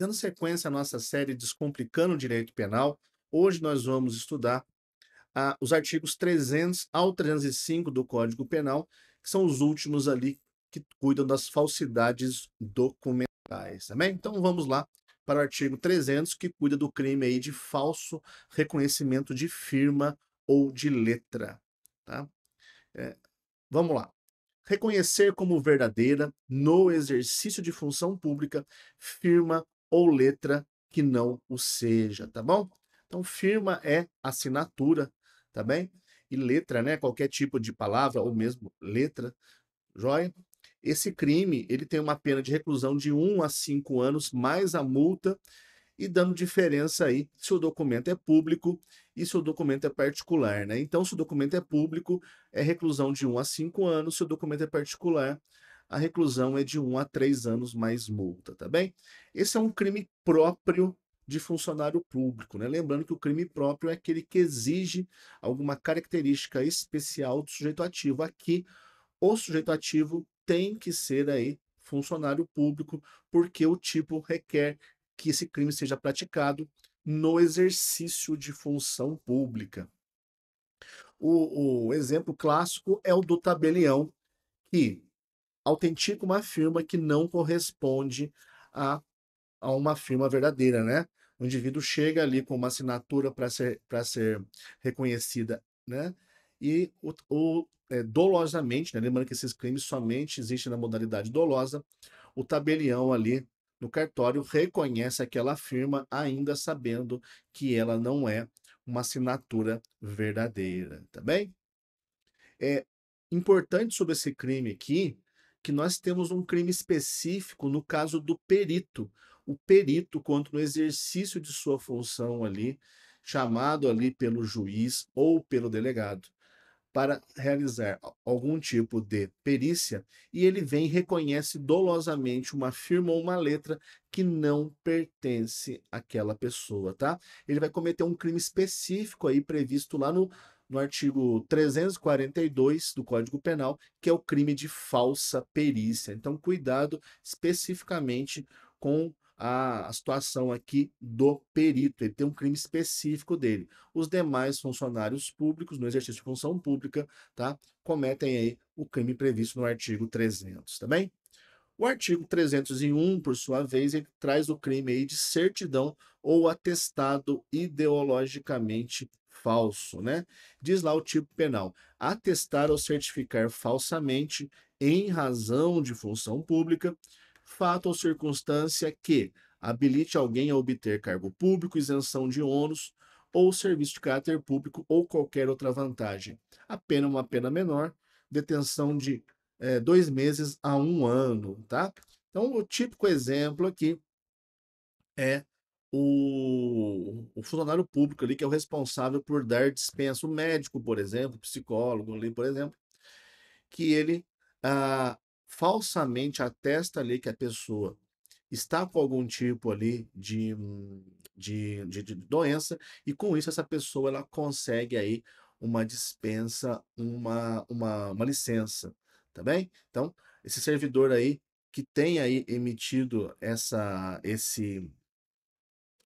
Dando sequência à nossa série Descomplicando o Direito Penal, hoje nós vamos estudar ah, os artigos 300 ao 305 do Código Penal, que são os últimos ali que cuidam das falsidades documentais, também. Então vamos lá para o artigo 300, que cuida do crime aí de falso reconhecimento de firma ou de letra. Tá? É, vamos lá. Reconhecer como verdadeira, no exercício de função pública, firma ou letra que não o seja, tá bom? Então, firma é assinatura, tá bem? E letra, né? Qualquer tipo de palavra ou mesmo letra, joia? Esse crime, ele tem uma pena de reclusão de 1 a 5 anos, mais a multa, e dando diferença aí se o documento é público e se o documento é particular, né? Então, se o documento é público, é reclusão de 1 a 5 anos, se o documento é particular, a reclusão é de 1 um a 3 anos mais multa, tá bem? Esse é um crime próprio de funcionário público, né? Lembrando que o crime próprio é aquele que exige alguma característica especial do sujeito ativo. Aqui, o sujeito ativo tem que ser aí funcionário público, porque o tipo requer que esse crime seja praticado no exercício de função pública. O, o exemplo clássico é o do tabelião, que autentica uma firma que não corresponde a, a uma firma verdadeira, né? O indivíduo chega ali com uma assinatura para ser, ser reconhecida, né? E o, o é, dolosamente, né? lembrando que esses crimes somente existem na modalidade dolosa, o tabelião ali no cartório reconhece aquela firma, ainda sabendo que ela não é uma assinatura verdadeira, tá bem? É importante sobre esse crime aqui que nós temos um crime específico no caso do perito. O perito, quanto no exercício de sua função ali, chamado ali pelo juiz ou pelo delegado para realizar algum tipo de perícia, e ele vem e reconhece dolosamente uma firma ou uma letra que não pertence àquela pessoa, tá? Ele vai cometer um crime específico aí previsto lá no no artigo 342 do Código Penal, que é o crime de falsa perícia. Então, cuidado especificamente com a, situação aqui do perito. Ele tem um crime específico dele. Os demais funcionários públicos, no exercício de função pública, tá, cometem aí o crime previsto no artigo 300, tá bem? O artigo 301, por sua vez, ele traz o crime aí de certidão ou atestado ideologicamente falso, né? Diz lá o tipo penal: atestar ou certificar falsamente, em razão de função pública, fato ou circunstância que habilite alguém a obter cargo público, isenção de ônus ou serviço de caráter público ou qualquer outra vantagem. A pena é uma pena menor, detenção de é, dois meses a um ano, tá? Então, o típico exemplo aqui é o, o, funcionário público ali que é o responsável por dar dispensa, o médico, por exemplo, o psicólogo ali, por exemplo, que ele ah, falsamente atesta ali que a pessoa está com algum tipo ali de, de, de, de doença e com isso essa pessoa ela consegue aí uma dispensa, uma, uma, uma licença, tá bem? Então, esse servidor aí que tem aí emitido essa, esse,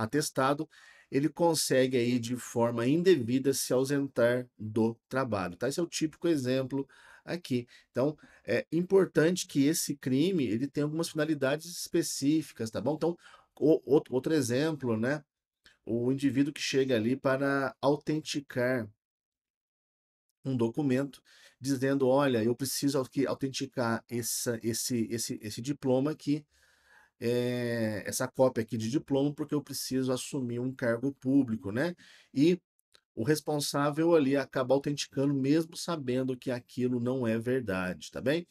atestado, ele consegue aí de forma indevida se ausentar do trabalho. Tá? Esse é o típico exemplo aqui. Então, é importante que esse crime ele tenha algumas finalidades específicas, tá bom? Então, o, outro, outro exemplo, né? O indivíduo que chega ali para autenticar um documento dizendo, olha, eu preciso autenticar essa, esse, esse, esse diploma aqui é, essa cópia aqui de diploma porque eu preciso assumir um cargo público, né? E o responsável ali acaba autenticando mesmo sabendo que aquilo não é verdade, tá bem?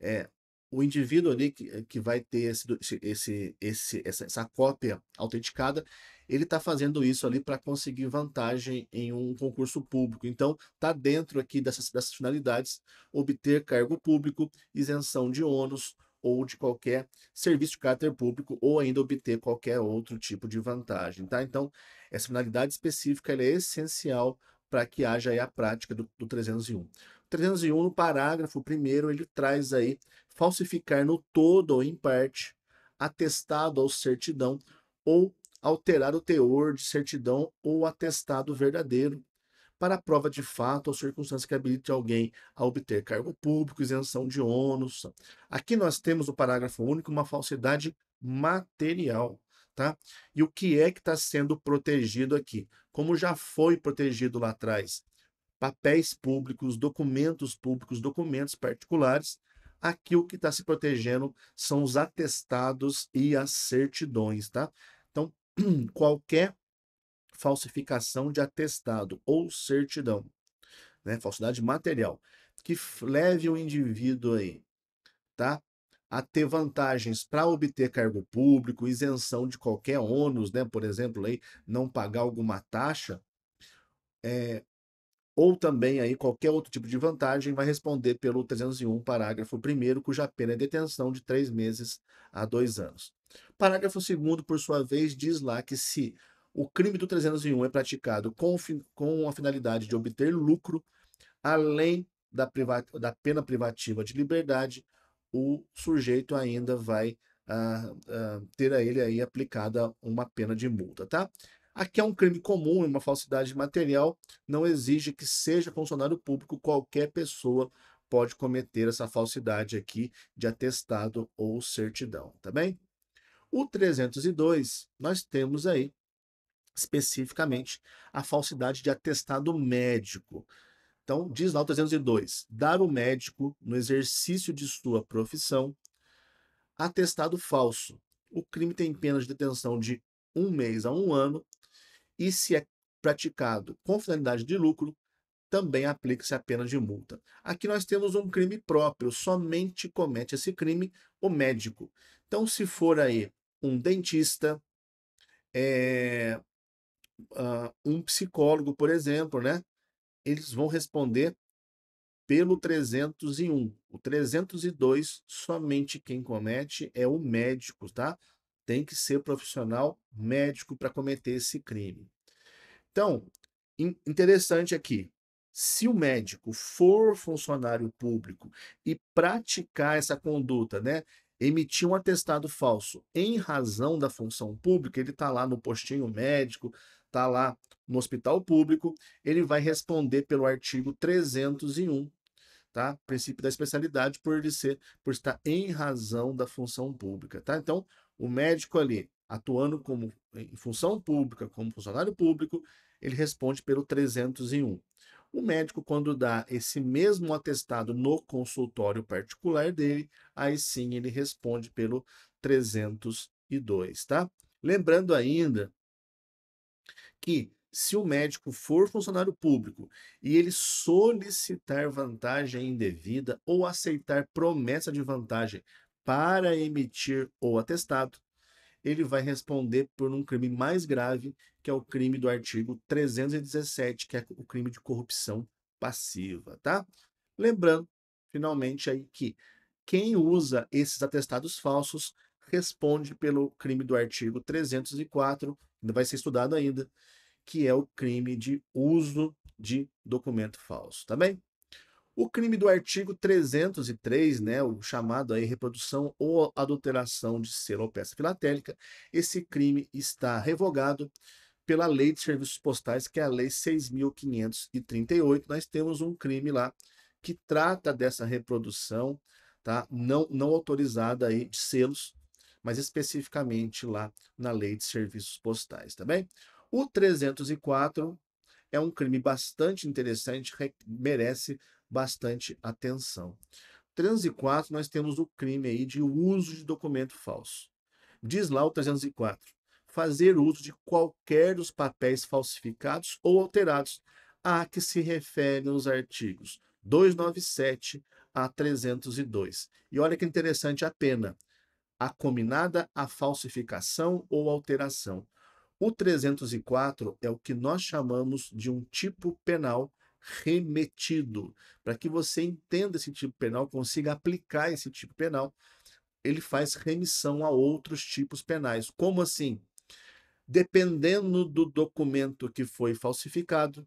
É, o indivíduo ali que, eh, que vai ter esse, esse, esse, essa, essa cópia autenticada, ele está fazendo isso ali para conseguir vantagem em um concurso público. Então, está dentro aqui dessas, dessas finalidades obter cargo público, isenção de ônus, ou de qualquer serviço de caráter público ou ainda obter qualquer outro tipo de vantagem, tá? Então, essa finalidade específica é essencial para que haja aí a prática do, do 301. O 301, no parágrafo primeiro, ele traz aí falsificar no todo ou em parte atestado ou certidão ou alterar o teor de certidão ou atestado verdadeiro para a prova de fato ou circunstância que habilite alguém a obter cargo público, isenção de ônus. Tá? Aqui nós temos no parágrafo único uma falsidade material. Tá? E o que é que está sendo protegido aqui? Como já foi protegido lá atrás, papéis públicos, documentos públicos, documentos particulares, aqui o que está se protegendo são os atestados e as certidões, tá? Então, qualquer falsificação de atestado ou certidão, né? falsidade material, que leve o indivíduo aí, tá? A ter vantagens para obter cargo público, isenção de qualquer ônus, né? Por exemplo, aí não pagar alguma taxa, é, ou também aí qualquer outro tipo de vantagem, vai responder pelo 301, parágrafo 1 cuja pena é detenção de três meses a dois anos. Parágrafo 2 por sua vez, diz lá que se o crime do 301 é praticado com, com a finalidade de obter lucro, além da, da pena privativa de liberdade, o sujeito ainda vai ah, ah, ter a ele aí aplicada uma pena de multa, tá? Aqui é um crime comum, uma falsidade material, não exige que seja funcionário público, qualquer pessoa pode cometer essa falsidade aqui de atestado ou certidão, tá bem? O 302, nós temos aí especificamente a falsidade de atestado médico. Então, diz lá o 302, dar o médico, no exercício de sua profissão, atestado falso. O crime tem pena de detenção de um mês a um ano e, se é praticado com finalidade de lucro, também aplica-se a pena de multa. Aqui nós temos um crime próprio, somente comete esse crime o médico. Então, se for aí um dentista, é, uh, um psicólogo, por exemplo, né? Eles vão responder pelo 301. O 302, somente quem comete é o médico, tá? Tem que ser profissional médico para cometer esse crime. Então, interessante aqui. Se o médico for funcionário público e praticar essa conduta, né? Emitir um atestado falso em razão da função pública, ele está lá no postinho médico, está lá no hospital público, ele vai responder pelo artigo 301, tá? Princípio da especialidade por ele ser, por estar em razão da função pública, tá? Então, o médico ali atuando como em função pública, como funcionário público, ele responde pelo 301. O médico, quando dá esse mesmo atestado no consultório particular dele, aí sim ele responde pelo 302, tá? Lembrando ainda que se o médico for funcionário público e ele solicitar vantagem indevida ou aceitar promessa de vantagem para emitir o atestado, ele vai responder por um crime mais grave, que é o crime do artigo 317, que é o crime de corrupção passiva, tá? Lembrando, finalmente aí que quem usa esses atestados falsos responde pelo crime do artigo 304, ainda vai ser estudado ainda, que é o crime de uso de documento falso, tá bem? O crime do artigo 303, né, o chamado aí reprodução ou adulteração de selo ou peça filatélica, esse crime está revogado pela Lei de Serviços Postais, que é a Lei 6.538. Nós temos um crime lá que trata dessa reprodução, tá? Não, não autorizada aí de selos, mas especificamente lá na Lei de Serviços Postais, tá bem? O 304 é um crime bastante interessante, merece bastante atenção. 304 nós temos o crime aí de uso de documento falso. Diz lá o 304: fazer uso de qualquer dos papéis falsificados ou alterados a que se referem os artigos 297 a 302. E olha que interessante a pena. A combinada a falsificação ou alteração o 304 é o que nós chamamos de um tipo penal remetido. Para que você entenda esse tipo penal, consiga aplicar esse tipo penal, ele faz remissão a outros tipos penais. Como assim? Dependendo do documento que foi falsificado,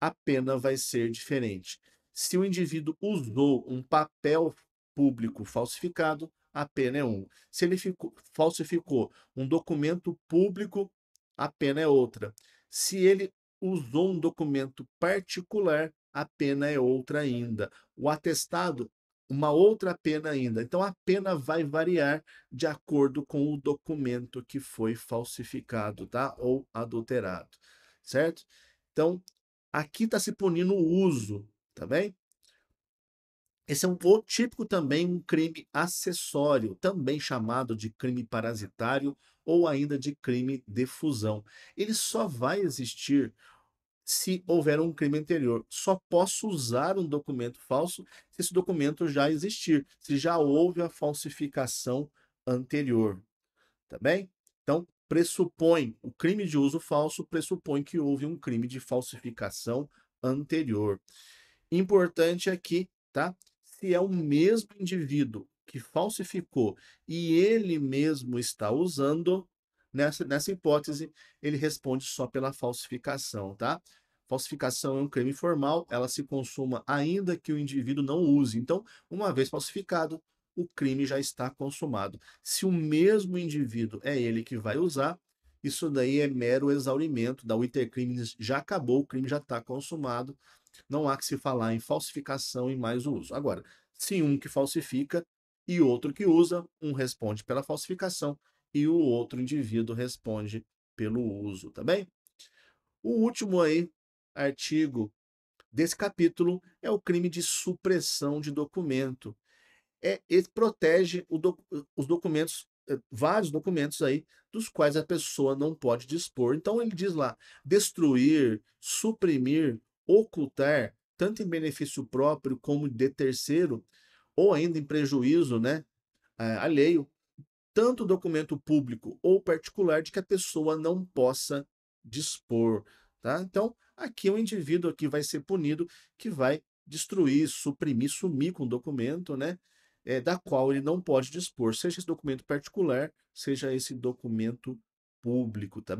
a pena vai ser diferente. Se o indivíduo usou um papel público falsificado, a pena é Um. Se ele ficou, falsificou um documento público a pena é outra. Se ele usou um documento particular, a pena é outra ainda. O atestado, uma outra pena ainda. Então a pena vai variar de acordo com o documento que foi falsificado, tá? Ou adulterado, certo? Então aqui está se punindo o uso, tá bem? Esse é um típico também um crime acessório, também chamado de crime parasitário ou ainda de crime de fusão. Ele só vai existir se houver um crime anterior. Só posso usar um documento falso se esse documento já existir, se já houve a falsificação anterior. Tá bem? Então, pressupõe, o crime de uso falso pressupõe que houve um crime de falsificação anterior. Importante aqui, tá? Se é o mesmo indivíduo que falsificou e ele mesmo está usando, nessa, nessa hipótese, ele responde só pela falsificação, tá? Falsificação é um crime formal, ela se consuma ainda que o indivíduo não use. Então, uma vez falsificado, o crime já está consumado. Se o mesmo indivíduo é ele que vai usar, isso daí é mero exaurimento da Wintercrimes, já acabou, o crime já está consumado, não há que se falar em falsificação e mais o uso. Agora, se um que falsifica, e outro que usa, um responde pela falsificação e o outro indivíduo responde pelo uso, tá bem? O último aí, artigo desse capítulo é o crime de supressão de documento. É, ele protege os documentos, eh, vários documentos aí, dos quais a pessoa não pode dispor. Então ele diz lá: destruir, suprimir, ocultar, tanto em benefício próprio como de terceiro, ou ainda em prejuízo né, eh, alheio, tanto documento público ou particular de que a pessoa não possa dispor. Tá? Então, aqui o indivíduo aqui vai ser punido que vai destruir, suprimir, sumir com o documento, né? É, da qual ele não pode dispor, seja esse documento particular, seja esse documento público, tá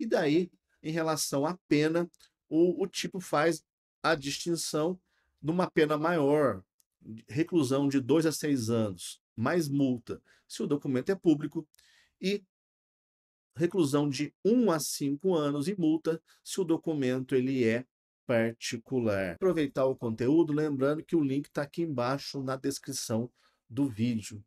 E daí, em relação à pena, o, o tipo faz a distinção numa pena maior, reclusão de dois a seis anos, mais multa, se o documento é público, e reclusão de um a cinco anos e multa se o documento ele é particular. Aproveitar o conteúdo, lembrando que o link está aqui embaixo na descrição do vídeo.